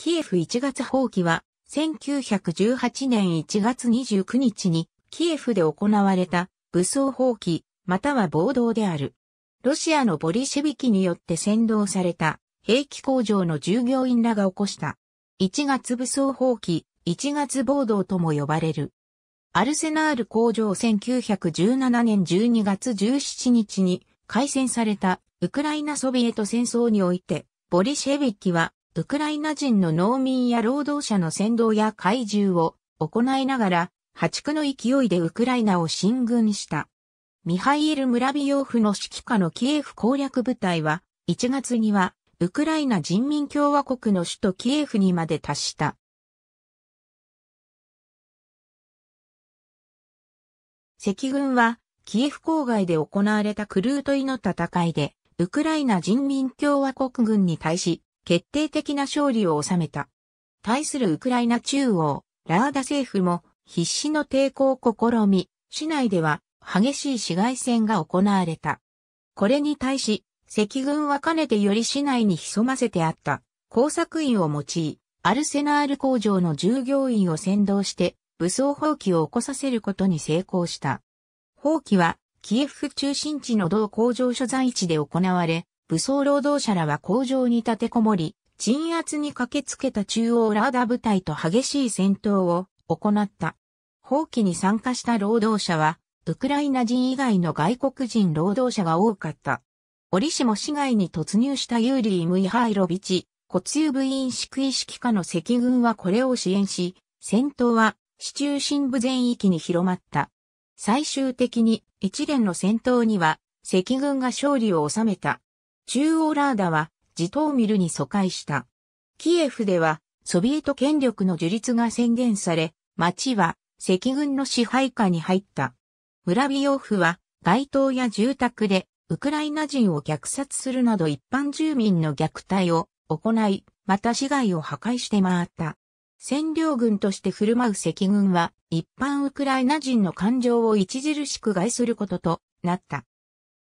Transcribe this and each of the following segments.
キエフ1月放棄は、1918年1月29日に、キエフで行われた武装放棄、または暴動である。ロシアのボリシェビキによって先導された兵器工場の従業員らが起こした。1月武装放棄、1月暴動とも呼ばれる。アルセナール工場1917年12月17日に開戦されたウクライナソビエト戦争において、ボリシェビキはウクライナ人の農民や労働者の先導や怪獣を行いながら、破竹の勢いでウクライナを進軍した。ミハイエル・ムラビヨーフの指揮下のキエフ攻略部隊は、1月には、ウクライナ人民共和国の首都キエフにまで達した。赤軍は、キエフ郊外で行われたクルートイの戦いで、ウクライナ人民共和国軍に対し、決定的な勝利を収めた。対するウクライナ中央、ラーダ政府も必死の抵抗を試み、市内では激しい市街戦が行われた。これに対し、赤軍はかねてより市内に潜ませてあった工作員を用い、アルセナール工場の従業員を先導して武装放棄を起こさせることに成功した。放棄はキエフ中心地の同工場所在地で行われ、武装労働者らは工場に立てこもり、鎮圧に駆けつけた中央ラーダ部隊と激しい戦闘を行った。放棄に参加した労働者は、ウクライナ人以外の外国人労働者が多かった。折しも市外に突入したユーリー・ムイハイロビチ、骨油部員宿意識下の赤軍はこれを支援し、戦闘は市中心部全域に広まった。最終的に一連の戦闘には赤軍が勝利を収めた。中央ラーダはジトーミルに疎開した。キエフではソビエト権力の樹立が宣言され、町は赤軍の支配下に入った。ラビオフは街頭や住宅でウクライナ人を虐殺するなど一般住民の虐待を行い、また市街を破壊して回った。占領軍として振る舞う赤軍は一般ウクライナ人の感情を著しく害することとなった。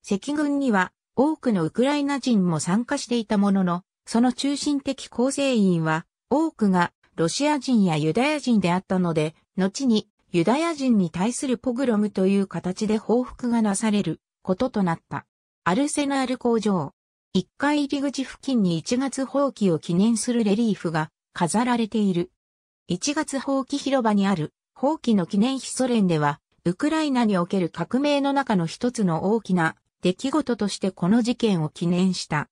赤軍には多くのウクライナ人も参加していたものの、その中心的構成員は多くがロシア人やユダヤ人であったので、後にユダヤ人に対するポグロムという形で報復がなされることとなった。アルセナール工場。1階入り口付近に1月放棄を記念するレリーフが飾られている。1月放棄広場にある放棄の記念碑ソ連では、ウクライナにおける革命の中の一つの大きな出来事としてこの事件を記念した。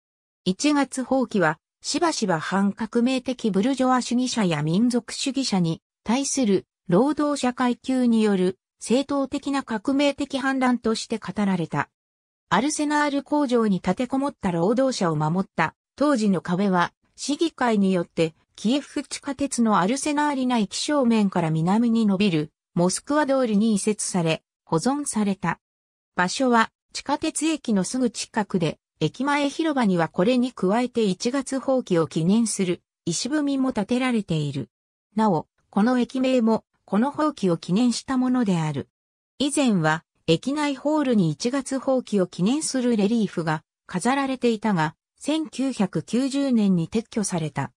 1月放棄は、しばしば反革命的ブルジョア主義者や民族主義者に対する労働者階級による正当的な革命的反乱として語られた。アルセナール工場に立てこもった労働者を守った当時の壁は市議会によってキエフ地下鉄のアルセナーリ内気象面から南に伸びるモスクワ通りに移設され保存された。場所は地下鉄駅のすぐ近くで、駅前広場にはこれに加えて1月放棄を記念する石踏みも建てられている。なお、この駅名もこの放棄を記念したものである。以前は駅内ホールに1月放棄を記念するレリーフが飾られていたが、1990年に撤去された。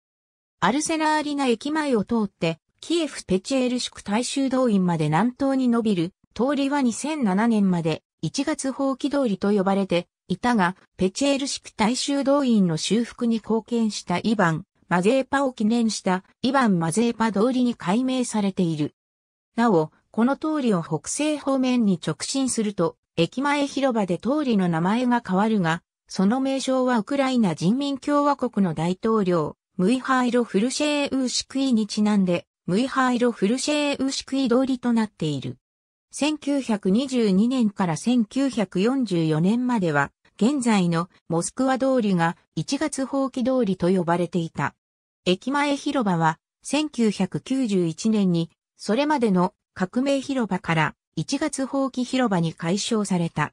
アルセナアリナ駅前を通って、キエフペチェール宿大衆動員まで南東に伸びる通りは2007年まで一月放棄通りと呼ばれていたが、ペチェールク大衆動員の修復に貢献したイヴァン・マゼーパを記念したイヴァン・マゼーパ通りに改名されている。なお、この通りを北西方面に直進すると、駅前広場で通りの名前が変わるが、その名称はウクライナ人民共和国の大統領、ムイハイロ・フルシェーウーシクイにちなんで、ムイハイロ・フルシェーウーシクイ通りとなっている。1922年から1944年までは、現在のモスクワ通りが1月放棄通りと呼ばれていた。駅前広場は、1991年に、それまでの革命広場から1月放棄広場に改称された。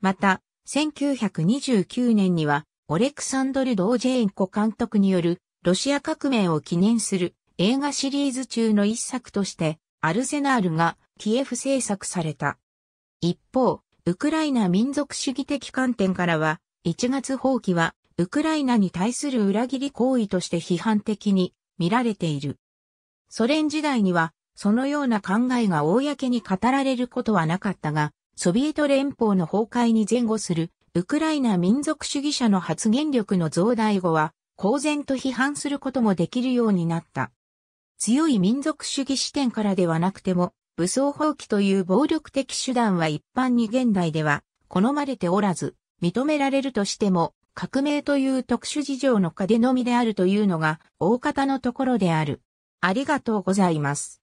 また、1929年には、オレクサンドル・ドージェンコ監督によるロシア革命を記念する映画シリーズ中の一作として、アルセナールがキエフ制作された。一方、ウクライナ民族主義的観点からは、1月放棄は、ウクライナに対する裏切り行為として批判的に見られている。ソ連時代には、そのような考えが公に語られることはなかったが、ソビエト連邦の崩壊に前後する、ウクライナ民族主義者の発言力の増大後は、公然と批判することもできるようになった。強い民族主義視点からではなくても、武装放棄という暴力的手段は一般に現代では好まれておらず、認められるとしても、革命という特殊事情の壁のみであるというのが、大方のところである。ありがとうございます。